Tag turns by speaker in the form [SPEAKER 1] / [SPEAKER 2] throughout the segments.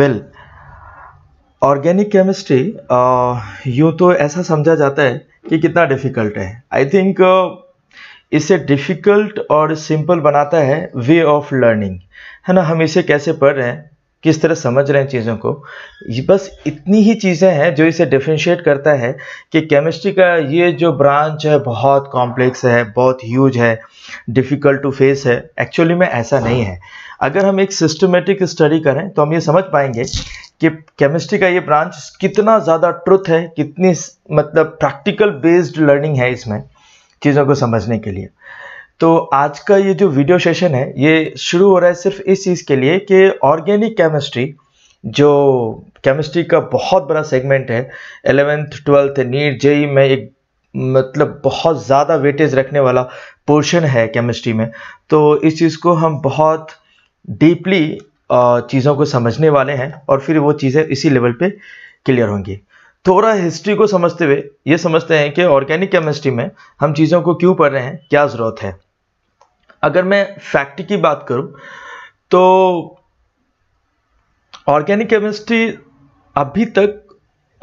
[SPEAKER 1] Well organic chemistry यूँ तो ऐसा समझा जाता है कि कितना डिफ़िकल्ट है आई थिंक uh, इसे डिफ़िकल्ट और सिंपल बनाता है वे ऑफ लर्निंग है ना हम इसे कैसे पढ़ रहे हैं किस तरह समझ रहे हैं चीज़ों को बस इतनी ही चीज़ें हैं जो इसे डिफ्रेंशिएट करता है कि केमिस्ट्री का ये जो ब्रांच है बहुत कॉम्प्लेक्स है बहुत ह्यूज है डिफ़िकल्ट टू फेस है एक्चुअली में ऐसा नहीं है अगर हम एक सिस्टमेटिक स्टडी करें तो हम ये समझ पाएंगे कि केमिस्ट्री का ये ब्रांच कितना ज़्यादा ट्रुथ है कितनी मतलब प्रैक्टिकल बेस्ड लर्निंग है इसमें चीज़ों को समझने के लिए तो आज का ये जो वीडियो सेशन है ये शुरू हो रहा है सिर्फ इस चीज़ के लिए कि ऑर्गेनिक केमिस्ट्री जो केमिस्ट्री का बहुत बड़ा सेगमेंट है एलेवेंथ ट्वेल्थ नीट जेई में एक मतलब बहुत ज़्यादा वेटेज रखने वाला पोर्शन है केमिस्ट्री में तो इस चीज़ को हम बहुत डीपली चीज़ों को समझने वाले हैं और फिर वो चीज़ें इसी लेवल पे क्लियर होंगी थोड़ा हिस्ट्री को समझते हुए ये समझते हैं कि ऑर्गेनिक केमिस्ट्री में हम चीज़ों को क्यों पढ़ रहे हैं क्या ज़रूरत है अगर मैं फैक्ट की बात करूं तो ऑर्गेनिक केमिस्ट्री अभी तक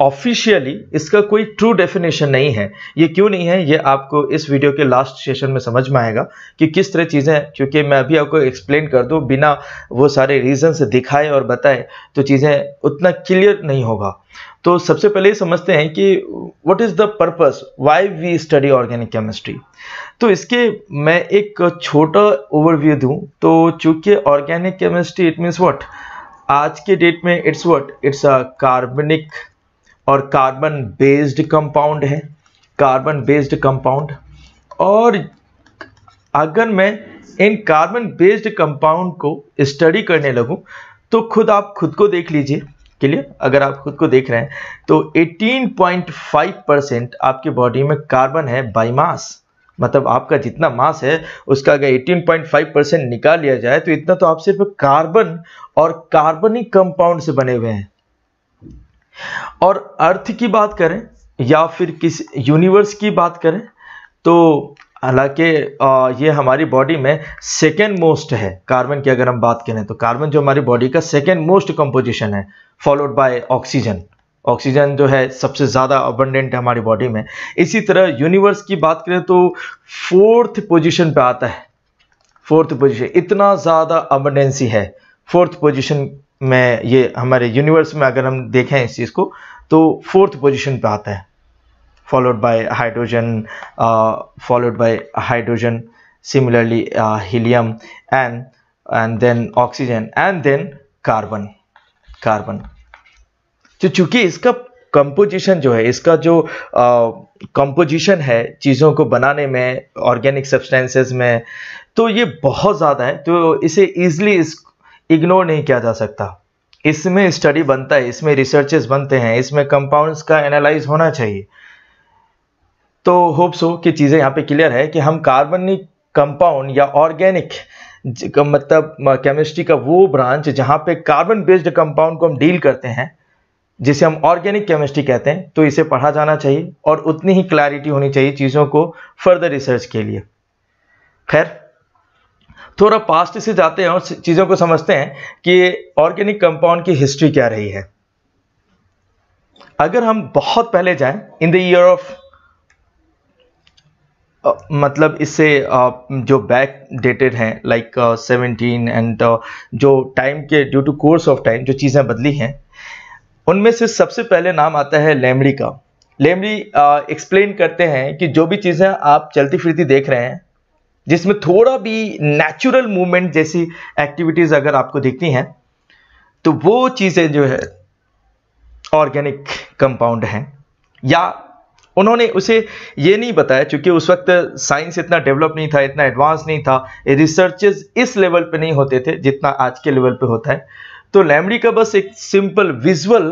[SPEAKER 1] ऑफिशियली इसका कोई ट्रू डेफिनेशन नहीं है ये क्यों नहीं है ये आपको इस वीडियो के लास्ट सेशन में समझ में आएगा कि किस तरह चीज़ें क्योंकि मैं अभी आपको एक्सप्लेन कर दूँ बिना वो सारे से दिखाए और बताए तो चीज़ें उतना क्लियर नहीं होगा तो सबसे पहले ये समझते हैं कि what is the purpose why we study organic chemistry तो इसके मैं एक छोटा ओवरव्यू दूँ तो चूँकि organic chemistry it means what आज के डेट में इट्स वट इट्स अ कार्बनिक और कार्बन बेस्ड कंपाउंड है कार्बन बेस्ड कंपाउंड और अगर मैं इन कार्बन बेस्ड कंपाउंड को स्टडी करने लगूं तो खुद आप खुद को देख लीजिए क्लियर अगर आप खुद को देख रहे हैं तो 18.5 परसेंट आपके बॉडी में कार्बन है बाई मास मतलब आपका जितना मास है उसका अगर 18.5 परसेंट निकाल लिया जाए तो इतना तो आप सिर्फ कार्बन और कार्बनिक कंपाउंड से बने हुए हैं और अर्थ की बात करें या फिर किस यूनिवर्स की बात करें तो हालांकि ये हमारी बॉडी में सेकेंड मोस्ट है कार्बन की अगर हम बात करें तो कार्बन जो हमारी बॉडी का सेकेंड मोस्ट कंपोजिशन है फॉलोड बाय ऑक्सीजन ऑक्सीजन जो है सबसे ज़्यादा अबंडेंट है हमारी बॉडी में इसी तरह यूनिवर्स की बात करें तो फोर्थ पोजीशन पे आता है फोर्थ पोजीशन इतना ज़्यादा अबंडेंसी है फोर्थ पोजिशन में ये हमारे यूनिवर्स में अगर हम देखें इस चीज़ को तो फोर्थ पोजीशन पे आता है followed by hydrogen followed by hydrogen similarly helium and and then oxygen and then carbon carbon तो चूंकि इसका कंपोजिशन जो है इसका जो कंपोजिशन uh, है चीज़ों को बनाने में ऑर्गेनिक सब्सटेंसेस में तो ये बहुत ज़्यादा है तो इसे इजिली इस इग्नोर नहीं किया जा सकता इसमें स्टडी बनता है इसमें रिसर्चेस बनते हैं इसमें कंपाउंड्स का एनालाइज होना चाहिए तो होप्स हो कि चीज़ें यहाँ पे क्लियर है कि हम कार्बनिक कंपाउंड या ऑर्गेनिक मतलब केमिस्ट्री का वो ब्रांच जहाँ पे कार्बन बेस्ड कंपाउंड को हम डील करते हैं जिसे हम ऑर्गेनिक केमिस्ट्री कहते हैं तो इसे पढ़ा जाना चाहिए और उतनी ही क्लैरिटी होनी चाहिए चीज़ों को फर्दर रिसर्च के लिए खैर थोड़ा पास्ट से जाते हैं और चीज़ों को समझते हैं कि ऑर्गेनिक कंपाउंड की हिस्ट्री क्या रही है अगर हम बहुत पहले जाएं इन द ईयर ऑफ मतलब इससे uh, जो बैक डेटेड हैं लाइक सेवनटीन एंड जो टाइम के due to course of time जो चीज़ें बदली हैं उनमें से सबसे पहले नाम आता है लेमड़ी का लेमड़ी एक्सप्लेन uh, करते हैं कि जो भी चीज़ें आप चलती फिरती देख रहे हैं जिसमें थोड़ा भी नेचुरल मूवमेंट जैसी एक्टिविटीज अगर आपको दिखती है तो वो चीज़ें जो है ऑर्गेनिक कंपाउंड हैं या उन्होंने उसे ये नहीं बताया क्योंकि उस वक्त साइंस इतना डेवलप नहीं था इतना एडवांस नहीं था रिसर्चेज इस लेवल पे नहीं होते थे जितना आज के लेवल पे होता है तो लैमड़ी का बस एक सिंपल विजुअल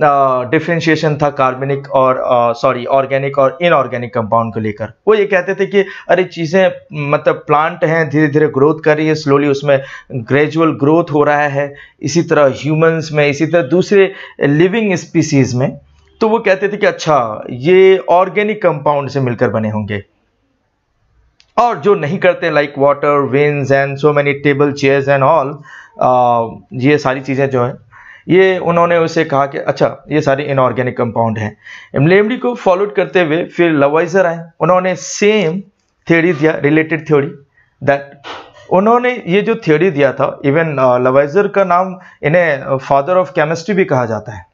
[SPEAKER 1] डिफ्रेंशिएशन था कार्बनिक और सॉरी ऑर्गेनिक और इनऑर्गेनिक कंपाउंड को लेकर वो ये कहते थे कि अरे चीज़ें मतलब प्लांट हैं धीरे धीरे ग्रोथ कर रही है स्लोली उसमें ग्रेजुअल ग्रोथ हो रहा है इसी तरह ह्यूमंस में इसी तरह दूसरे लिविंग स्पीसीज़ में तो वो कहते थे कि अच्छा ये ऑर्गेनिक कंपाउंड से मिलकर बने होंगे और जो नहीं करते like water vines and so many table chairs and all ये सारी चीज़ें जो है ये उन्होंने उसे कहा कि अच्छा ये सारे इनऑर्गेनिक कंपाउंड हैं लेमडी को फॉलोड करते हुए फिर लवाइजर आए उन्होंने सेम थ्योरी दिया रिलेटेड थ्योरी दैट उन्होंने ये जो थ्योरी दिया था इवन लवाइजर uh, का नाम इन्हें फादर ऑफ केमिस्ट्री भी कहा जाता है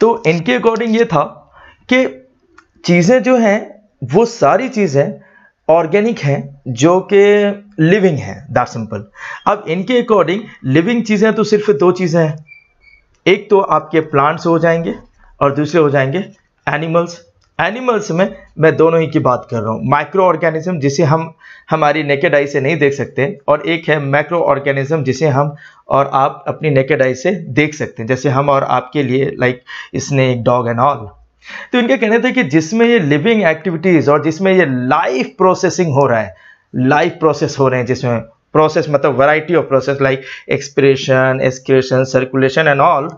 [SPEAKER 1] तो इनके अकॉर्डिंग ये था कि चीज़ें जो हैं वो सारी चीज़ें ऑर्गेनिक हैं जो कि लिविंग है दैट सिंपल अब इनके अकॉर्डिंग लिविंग चीज़ें तो सिर्फ दो चीज़ें हैं एक तो आपके प्लांट्स हो जाएंगे और दूसरे हो जाएंगे एनिमल्स एनिमल्स में मैं दोनों ही की बात कर रहा हूँ माइक्रो ऑर्गेनिज्म जिसे हम हमारी नेकेड आई से नहीं देख सकते और एक है मैक्रो ऑर्गेनिज्म जिसे हम और आप अपनी नेकेड आई से देख सकते हैं जैसे हम और आपके लिए like snake dog and all तो इनका कहना था कि जिसमें ये लिविंग एक्टिविटीज़ और जिसमें ये लाइफ प्रोसेसिंग हो रहा है लाइफ प्रोसेस हो रहे हैं जिसमें प्रोसेस मतलब variety of process like expression excretion circulation and all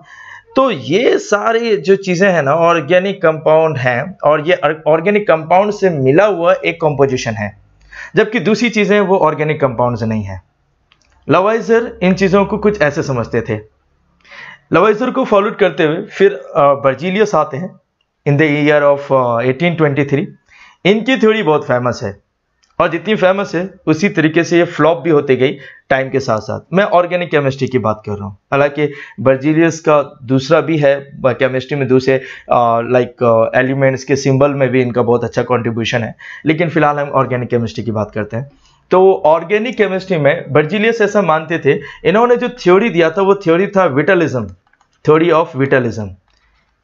[SPEAKER 1] तो ये सारी जो चीज़ें हैं ना ऑर्गेनिक कंपाउंड हैं और ये ऑर्गेनिक कंपाउंड से मिला हुआ एक कंपोजिशन है जबकि दूसरी चीज़ें वो ऑर्गेनिक कंपाउंड से नहीं है लवाइजर इन चीज़ों को कुछ ऐसे समझते थे लवाइजर को फॉलो करते हुए फिर बर्जीलियस आते हैं इन द ईयर ऑफ 1823 इनकी थ्योरी बहुत फेमस है और जितनी फेमस है उसी तरीके से ये फ्लॉप भी होती गई टाइम के साथ साथ मैं ऑर्गेनिक केमिस्ट्री की बात कर रहा हूँ हालांकि बर्जीलियस का दूसरा भी है केमिस्ट्री में दूसरे लाइक एलिमेंट्स के सिंबल में भी इनका बहुत अच्छा कॉन्ट्रीब्यूशन है लेकिन फिलहाल हम ऑर्गेनिक केमिस्ट्री की बात करते हैं तो ऑर्गेनिक केमिस्ट्री में बर्जीलियस ऐसा मानते थे इन्होंने जो थ्योरी दिया था वो थ्योरी था विटलिज्म थ्योरी ऑफ विटलिज्म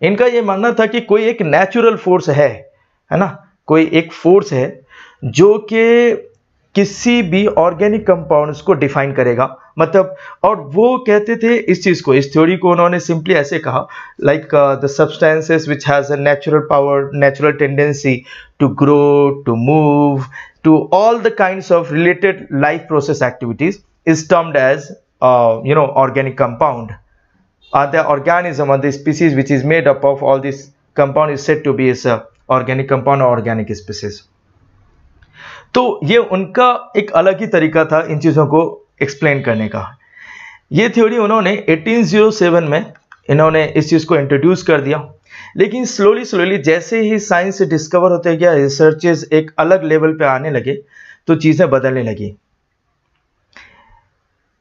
[SPEAKER 1] इनका ये मानना था कि कोई एक नेचुरल फोर्स है है ना कोई एक फोर्स है जो कि किसी भी ऑर्गेनिक कंपाउंड्स को डिफाइन करेगा मतलब और वो कहते थे इस चीज़ को इस थ्योरी को उन्होंने सिंपली ऐसे कहा like the substances which has a natural power natural tendency to grow to move to all the kinds of related life process activities is termed as you know organic compound the the uh, or the the species which is made up of all this compound is set to be organic compound organic species तो ये उनका एक अलग ही तरीका था इन चीज़ों को explain करने का ये थ्योरी उन्होंने 1807 में इन्होंने इस चीज़ को इंट्रोड्यूस कर दिया लेकिन स्लोली स्लोली जैसे ही साइंस डिस्कवर होते गया रिसर्चेज एक अलग लेवल पे आने लगे तो चीज़ें बदलने लगी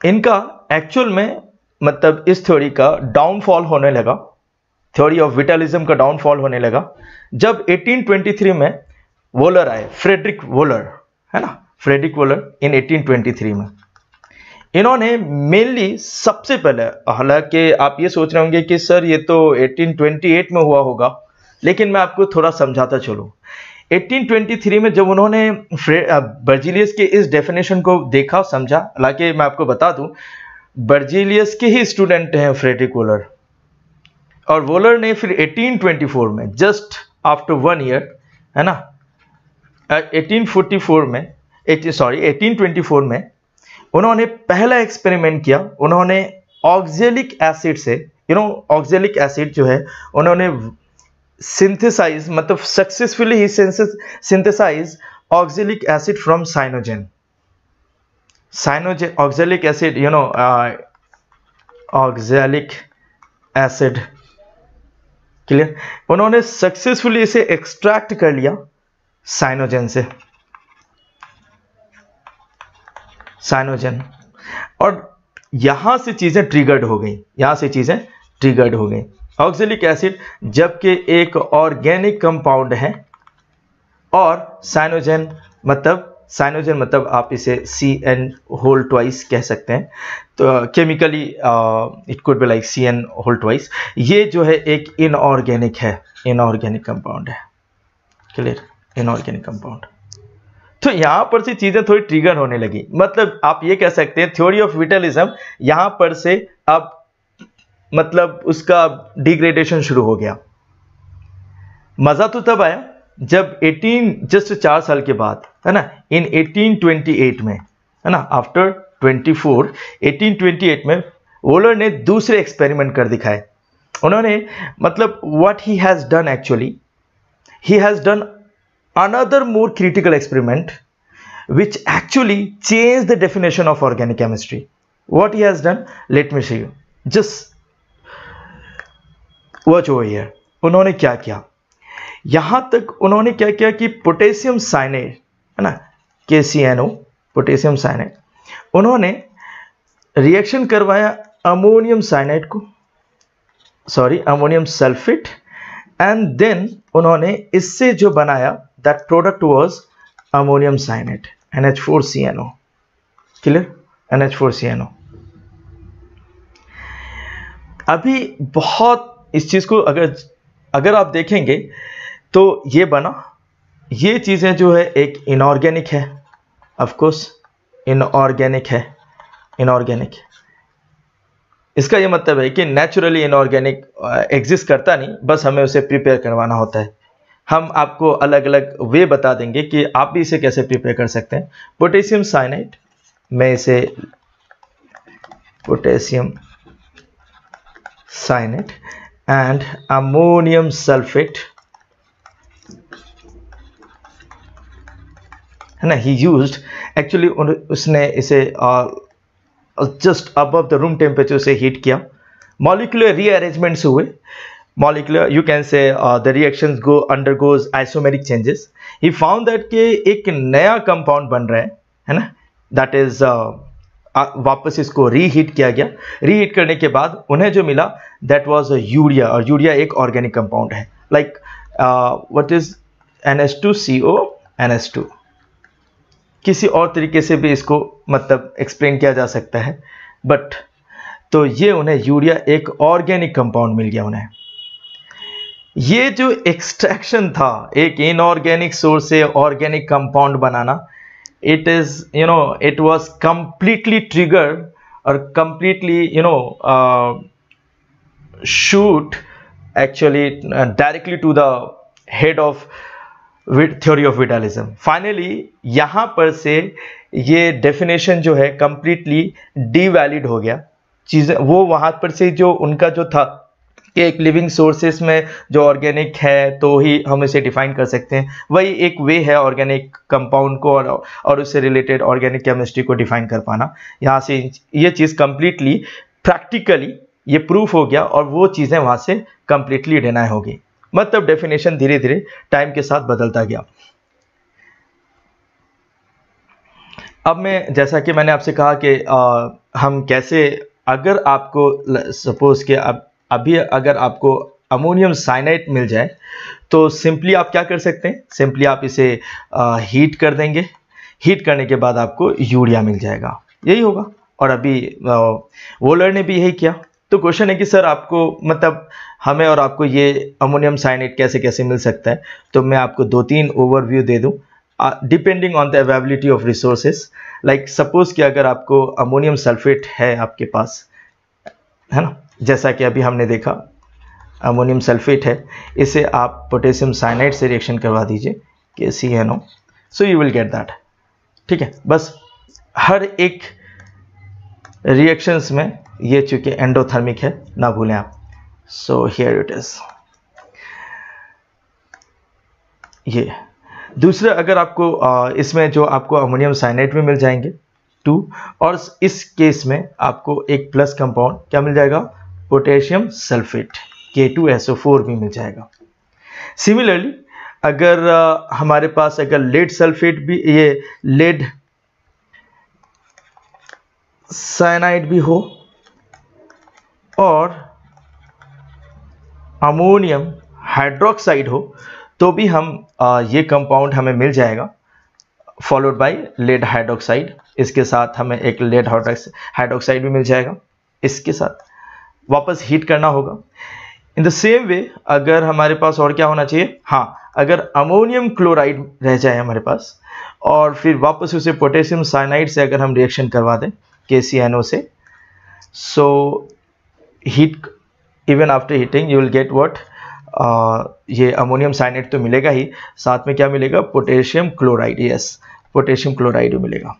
[SPEAKER 1] इनका एक्चुअल में मतलब इस थ्योरी का डाउनफॉल होने लगा थ्योरी ऑफ विटलिज्म का डाउनफॉल होने लगा जब 1823 में वोलर आए फ्रेडरिक वोलर है ना फ्रेडिक वोलर इन 1823 में इन्होंने मेनली सबसे पहले हालांकि आप ये सोच रहे होंगे कि सर ये तो 1828 में हुआ होगा लेकिन मैं आपको थोड़ा समझाता चलूँ 1823 में जब उन्होंने बर्जिलियस के इस डेफिनेशन को देखा समझा हालांकि मैं आपको बता दूं बर्जिलियस के ही स्टूडेंट हैं फ्रेडरिक वोलर और वोलर ने फिर 1824 में जस्ट आफ्टर वन ईयर है ना 1844 में सॉरी 1824 में उन्होंने पहला एक्सपेरिमेंट किया उन्होंने ऑक्जेलिक एसिड से यू नो ऑक्जेलिक एसिड जो है उन्होंने सिंथेसाइज मतलब successfully he synthesise oxalic acid from cyanogen cyanogen oxalic acid you know oxalic acid clear उन्होंने सक्सेसफुली इसे एक्सट्रैक्ट कर लिया साइनोजन से साइनोजन और यहां से चीज़ें ट्रिगर्ड हो गई यहां से चीज़ें ट्रिगर्ड हो गई ऑक्सिलिक एसिड जबकि एक ऑर्गेनिक कंपाउंड है और साइनोजन मतलब साइनोजन मतलब आप इसे सी एन होल ट्वाइस कह सकते हैं तो chemically it could be like C N whole twice ये जो है एक इनऑर्गेनिक है इनऑर्गेनिक कंपाउंड है क्लियर इनऑर्गेनिक कंपाउंड तो यहां पर से चीज़ें थोड़ी ट्रिगर होने लगी मतलब आप ये कह सकते हैं थ्योरी ऑफ विटलिज्म यहां पर से अब मतलब उसका डिग्रेडेशन शुरू हो गया मज़ा तो तब आया जब 18 जस्ट चार साल के बाद है ना इन 1828 में है ना आफ्टर 24 1828 में वोलर ने दूसरे एक्सपेरिमेंट कर दिखाए उन्होंने मतलब what he has done actually he has done another more critical experiment which actually changed the definition of organic chemistry. What he has done, let me show you. Just watch over here. उन्होंने क्या किया यहाँ तक उन्होंने क्या किया कि potassium साइनेट है ना के सी एन ओ पोटेशियम साइनेट उन्होंने रिएक्शन करवाया अमोनियम साइनाइड को sorry ammonium sulphate and then उन्होंने इससे जो बनाया that product was ammonium cyanate NH4CNO clear NH4CNO अभी बहुत इस चीज़ को अगर अगर आप देखेंगे तो ये बना ये चीज़ें जो है एक इनऑर्गेनिक है ऑफकोर्स इनऑर्गेनिक है इनऑर्गेनिक इसका ये मतलब है कि नेचुरली इनऑर्गेनिक एग्जिस्ट करता नहीं बस हमें उसे प्रिपेयर करवाना होता है हम आपको अलग अलग वे बता देंगे कि आप भी इसे कैसे प्रिपेयर कर सकते हैं पोटेशियम साइनाइट मैं इसे potassium cyanate and ammonium sulphate है ना ही यूज एक्चुअली उसने इसे just above the room temperature से हीट किया मॉलिकुलर रीअरेंजमेंट्स हुए molecular you can say uh, the reactions go undergoes isomeric changes he found that के एक नया compound बन रहा है है ना that is uh, uh वापस इसको रीहीट किया गया रीहीट करने के बाद उन्हें जो मिला दैट वाज यूरिया और यूरिया एक ऑर्गेनिक कंपाउंड है like what is N S two C O N S two किसी और तरीके से भी इसको मतलब एक्सप्लेन किया जा सकता है बट तो ये उन्हें यूरिया एक ऑर्गेनिक कंपाउंड मिल गया उन्हें ये जो एक्सट्रैक्शन था एक इनऑर्गेनिक सोर्स से ऑर्गेनिक कंपाउंड बनाना it is you know it was completely trigger और completely you know shoot actually directly to the head of theory of of finally यहाँ पर से ये डेफिनेशन जो है कंप्लीटली डीवैलिड हो गया चीज़ें वो वहाँ पर से जो उनका जो था कि एक लिविंग सोर्सेस में जो ऑर्गेनिक है तो ही हम इसे डिफाइन कर सकते हैं वही एक वे है ऑर्गेनिक कंपाउंड को और और उससे रिलेटेड ऑर्गेनिक केमिस्ट्री को डिफाइन कर पाना यहाँ से ये चीज़ कंप्लीटली प्रैक्टिकली ये प्रूफ हो गया और वो चीज़ें वहाँ से कम्प्लीटली डिनाई हो गई मतलब डेफिनेशन धीरे धीरे टाइम के साथ बदलता गया अब मैं जैसा कि मैंने आपसे कहा कि आ, हम कैसे अगर आपको सपोज कि आप अभी अगर आपको अमोनियम साइनाइट मिल जाए तो सिंपली आप क्या कर सकते हैं सिंपली आप इसे आ, हीट कर देंगे हीट करने के बाद आपको यूरिया मिल जाएगा यही होगा और अभी वोलर ने भी यही किया तो क्वेश्चन है कि सर आपको मतलब हमें और आपको ये अमोनियम साइनेट कैसे कैसे मिल सकता है तो मैं आपको दो तीन ओवरव्यू दे दूँ depending on the availability of resources like suppose कि अगर आपको अमोनियम सल्फेट है आपके पास है ना जैसा कि अभी हमने देखा अमोनियम सल्फेट है इसे आप पोटेशियम साइनाइड से रिएक्शन करवा दीजिए K C N O so you will get that ठीक है बस हर एक रिएक्शंस में ये चूंकि एंडोथर्मिक है ना भूलें आप सो हियर इट इज ये दूसरा अगर आपको इसमें जो आपको अमोनियम साइनाइड में मिल जाएंगे टू और इस केस में आपको एक प्लस कंपाउंड क्या मिल जाएगा potassium sulphate K two S O four भी मिल जाएगा सिमिलरली अगर हमारे पास अगर लेड सल्फेट भी ये लेड साइनाइड भी हो और अमोनियम हाइड्रोक्साइड हो तो भी हम आ, ये कंपाउंड हमें मिल जाएगा फॉलोड बाय लेड हाइड्रोक्साइड इसके साथ हमें एक लेड हाइड्रोक्साइड भी मिल जाएगा इसके साथ वापस हीट करना होगा इन द सेम वे अगर हमारे पास और क्या होना चाहिए हाँ अगर अमोनियम क्लोराइड रह जाए हमारे पास और फिर वापस उसे पोटेशियम साइनाइड से अगर हम रिएक्शन करवा दें के से so heat even after heating you will get what ये अमोनियम साइनाइड तो मिलेगा ही साथ में क्या मिलेगा potassium chloride yes potassium chloride मिलेगा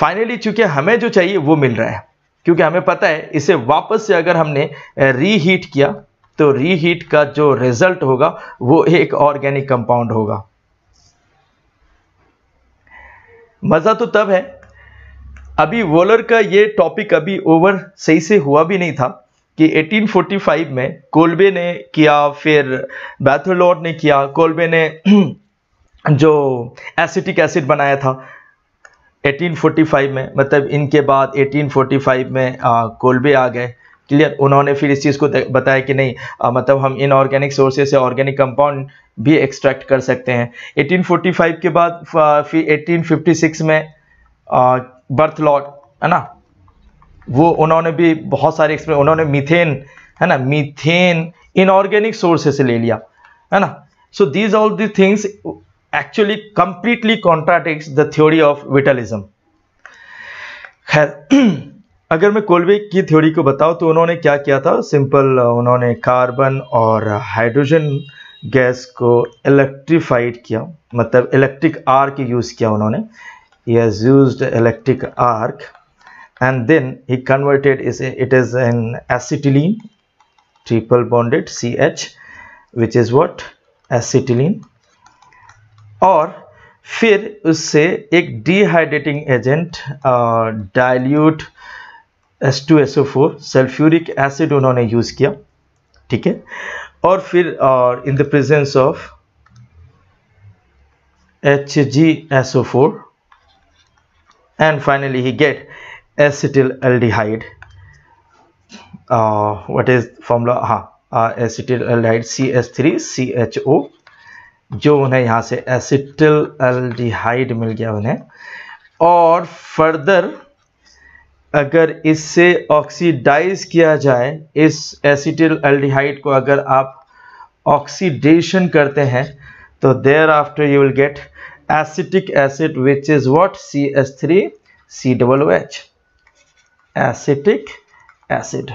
[SPEAKER 1] फाइनली चूंकि हमें जो चाहिए वो मिल रहा है क्योंकि हमें पता है इसे वापस से अगर हमने रीहीट किया तो रीहीट का जो रिजल्ट होगा वो एक ऑर्गेनिक कंपाउंड होगा मजा तो तब है अभी वोलर का ये टॉपिक अभी ओवर सही से हुआ भी नहीं था कि 1845 में कोलबे ने किया फिर बैथोलॉट ने किया कोलबे ने जो एसिटिक एसिड बनाया था 1845 में मतलब इनके बाद 1845 में कोलबे आ गए क्लियर उन्होंने फिर इस चीज़ को बताया कि नहीं आ, मतलब हम इनऑर्गेनिक सोर्सेज से ऑर्गेनिक कंपाउंड भी एक्सट्रैक्ट कर सकते हैं 1845 के बाद फिर 1856 में आ, बर्थ लॉट है ना वो उन्होंने भी बहुत सारे एक्सपेरिमेंट उन्होंने मीथेन है ना मीथेन इनऑर्गेनिक सोर्सेज से ले लिया है ना so these all the things actually completely contradicts the theory of vitalism अगर मैं कोलबेक की थ्योरी को बताऊं तो उन्होंने क्या किया था सिंपल uh, उन्होंने कार्बन और हाइड्रोजन गैस को इलेक्ट्रिफाइड किया मतलब इलेक्ट्रिक आर्क यूज़ किया उन्होंने he's use electric arc and then he converted is it is an acetylene triple bonded C H which is what acetylene और फिर उससे एक dehydrating agent dilute S two S O four sulphuric acid उन्होंने use किया ठीक है और फिर in the presence of H G S O four and finally he get acetyl aldehyde C S three C H O जो उन्हें यहाँ से एसिटिल एल्डिहाइड मिल गया उन्हें और फर्दर अगर इससे ऑक्सीडाइज किया जाए इस एसिटिल एल्डिहाइड को अगर आप ऑक्सीडेशन करते हैं तो thereafter you will get acetic acid which is what C S three C double H acetic acid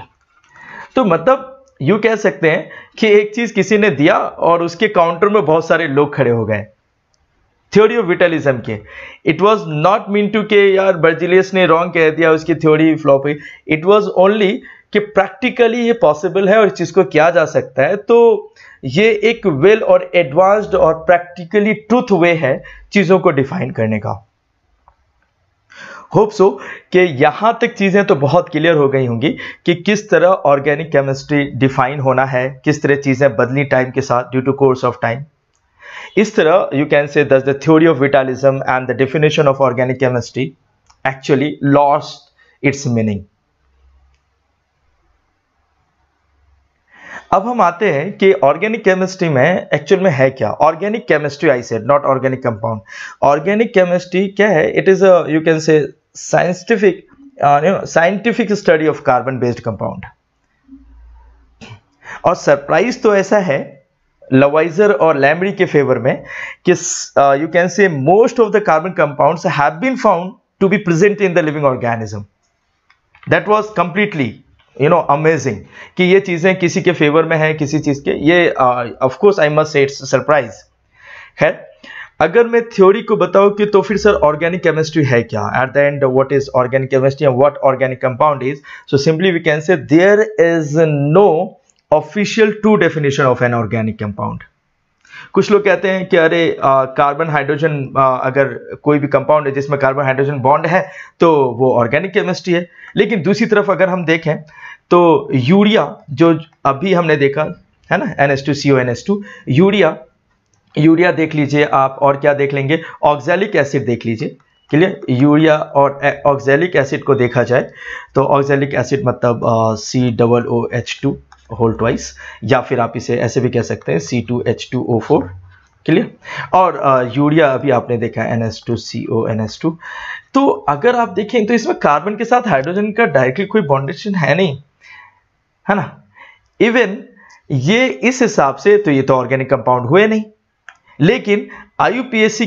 [SPEAKER 1] तो मतलब यू कह सकते हैं कि एक चीज़ किसी ने दिया और उसके काउंटर में बहुत सारे लोग खड़े हो गए थ्योरी ऑफ विटलिज्म के it was not mean to के यार बर्जिलियस ने रॉन्ग कह दिया उसकी थ्योरी फ्लॉप हुई इट वॉज ओनली कि प्रैक्टिकली ये पॉसिबल है और इस चीज़ को किया जा सकता है तो ये एक वेल और एडवांस्ड और प्रैक्टिकली ट्रूथ वे है चीज़ों को डिफाइन करने का होप सो कि यहाँ तक चीज़ें तो बहुत क्लियर हो गई होंगी कि किस तरह ऑर्गेनिक केमिस्ट्री डिफाइन होना है किस तरह चीज़ें बदली टाइम के साथ due to course of time इस तरह you can say this the theory of vitalism and the definition of organic chemistry actually lost its meaning अब हम आते हैं कि ऑर्गेनिक केमिस्ट्री में एक्चुअल में है क्या organic chemistry I said not organic compound organic chemistry क्या है it is you can say scientific uh, you know, scientific study of carbon based compound और सरप्राइज तो ऐसा है लवाइजर और लैमरी के फेवर में कि you can say most of the carbon compounds have been found to be present in the living organism that was completely you know amazing कि ये चीज़ें किसी के फेवर में है किसी चीज़ के ये of course I must say it's surprise है अगर मैं थ्योरी को बताऊं कि तो फिर सर ऑर्गेनिक केमिस्ट्री है क्या at the end what is organic chemistry and what organic compound is so simply we can say there is no official to definition of an organic compound कुछ लोग कहते हैं कि अरे कार्बन हाइड्रोजन अगर कोई भी कंपाउंड है जिसमें कार्बन हाइड्रोजन बॉन्ड है तो वो ऑर्गेनिक केमिस्ट्री है लेकिन दूसरी तरफ अगर हम देखें तो यूरिया जो अभी हमने देखा है ना N S two C O N S two urea urea देख लीजिए आप और क्या देख लेंगे ऑक्जेलिक एसिड देख लीजिए क्लियर यूरिया और ऑक्जेलिक एसिड को देखा जाए तो ऑक्जेलिक एसिड मतलब C double O H two whole twice या फिर आप इसे ऐसे भी कह सकते हैं C two H two O four clear और uh, यूरिया अभी आपने देखा N S two C O N S two तो अगर आप देखें तो इसमें कार्बन के साथ हाइड्रोजन का डायरेक्टली कोई बॉन्डेशन है नहीं है ना इवन ये इस हिसाब से तो ये तो ऑर्गेनिक कंपाउंड हुए नहीं लेकिन आई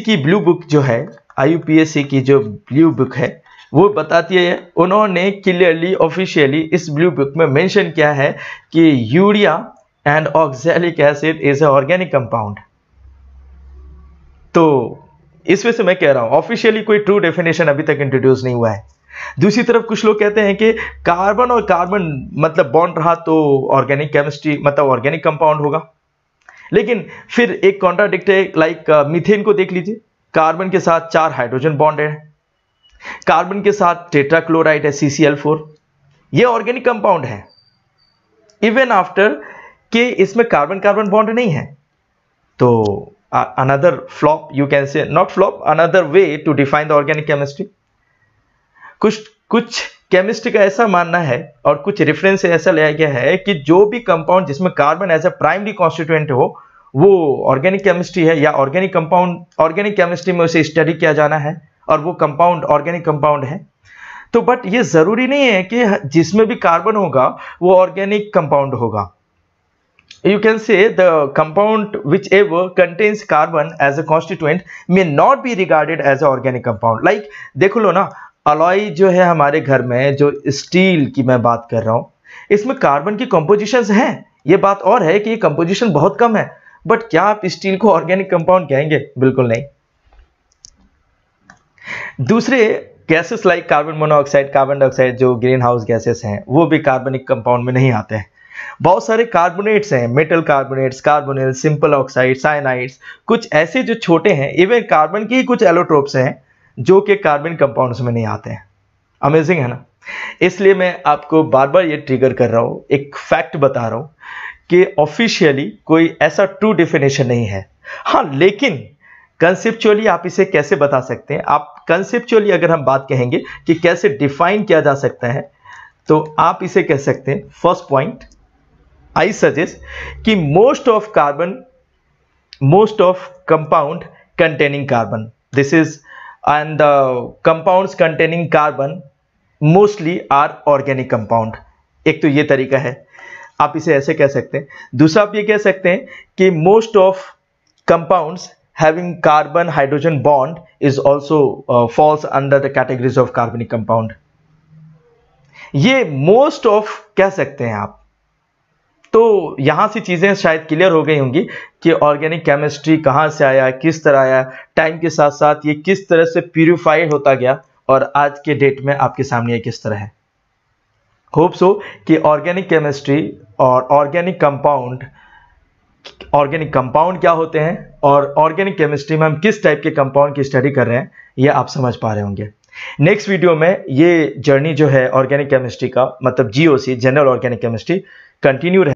[SPEAKER 1] की ब्लू बुक जो है आई की जो ब्लू बुक है वो बताती है उन्होंने क्लियरली ऑफिशियली इस ब्लू बुक में मेंशन किया है कि urea and oxalic acid is a organic compound तो इस वजह से मैं कह रहा हूं ऑफिशियली कोई ट्रू डेफिनेशन अभी तक इंट्रोड्यूस नहीं हुआ है दूसरी तरफ कुछ लोग कहते हैं कि कार्बन और कार्बन मतलब बॉन्ड रहा तो ऑर्गेनिक केमिस्ट्री मतलब ऑर्गेनिक कंपाउंड होगा लेकिन फिर एक कॉन्ट्राडिक्ट लाइक मिथेन को देख लीजिए कार्बन के साथ चार हाइड्रोजन बॉन्ड है कार्बन के साथ टेट्राक्लोराइड है सीसीएल फोर यह ऑर्गेनिक कंपाउंड है इवन आफ्टर कि इसमें कार्बन कार्बन बॉन्ड नहीं है तो another flop you can say not flop another way to define the organic chemistry कुछ कुछ केमिस्ट्री का ऐसा मानना है और कुछ रेफरेंस ऐसा लिया गया है कि जो भी कंपाउंड जिसमें carbon as a primary constituent हो वो ऑर्गेनिक केमिस्ट्री है या ऑर्गेनिक कंपाउंड ऑर्गेनिक केमिस्ट्री में उसे स्टडी किया जाना है और वो कंपाउंड ऑर्गेनिक कंपाउंड है तो बट ये ज़रूरी नहीं है कि जिसमें भी कार्बन होगा वो ऑर्गेनिक कंपाउंड होगा can say the compound which have contains carbon as a constituent may not be regarded as a organic compound like देखो लो ना अलॉय जो है हमारे घर में जो स्टील की मैं बात कर रहा हूँ इसमें कार्बन की कंपोजिशन हैं ये बात और है कि ये कंपोजिशन बहुत कम है बट क्या आप स्टील को ऑर्गेनिक कंपाउंड कहेंगे बिल्कुल नहीं दूसरे gases like carbon monoxide carbon dioxide जो ग्रीन हाउस गैसेस हैं वो भी कार्बनिक कंपाउंड में नहीं आते हैं बहुत सारे कार्बोनेट्स हैं metal carbonates carbonyl simple oxide cyanides कुछ ऐसे जो छोटे हैं इवन कार्बन के ही कुछ एलोट्रोप्स हैं जो कि कार्बन कंपाउंड्स में नहीं आते हैं अमेजिंग है ना इसलिए मैं आपको बार बार ये ट्रिगर कर रहा हूँ एक फैक्ट बता रहा हूँ कि ऑफिशियली कोई ऐसा ट्रू डिफिनेशन नहीं है हाँ लेकिन कंसेप्चुअली आप इसे कैसे बता सकते हैं आप कंसेप्चुअली अगर हम बात कहेंगे कि कैसे डिफाइन किया जा सकता है तो आप इसे कह सकते हैं फर्स्ट पॉइंट आई सजेस्ट कि most of carbon most of compound containing carbon this is and the compounds containing carbon mostly are organic compound एक तो ये तरीका है आप इसे ऐसे कह सकते हैं दूसरा आप ये कह सकते हैं कि most of compounds having carbon hydrogen bond is also uh, falls under the categories of carbonic compound ये most of कह सकते हैं आप तो यहाँ से चीज़ें शायद क्लियर हो गई होंगी कि ऑर्गेनिक केमिस्ट्री कहाँ से आया किस तरह आया टाइम के साथ साथ ये किस तरह से प्यूरिफाई होता गया और आज के डेट में आपके सामने ये किस तरह है होप सो कि ऑर्गेनिक केमिस्ट्री और ऑर्गेनिक कंपाउंड ऑर्गेनिक कंपाउंड क्या होते हैं और ऑर्गेनिक केमिस्ट्री में हम किस टाइप के कंपाउंड की स्टडी कर रहे हैं ये आप समझ पा रहे होंगे नेक्स्ट वीडियो में ये जर्नी जो है ऑर्गेनिक केमिस्ट्री का मतलब GOC general organic chemistry continue रहे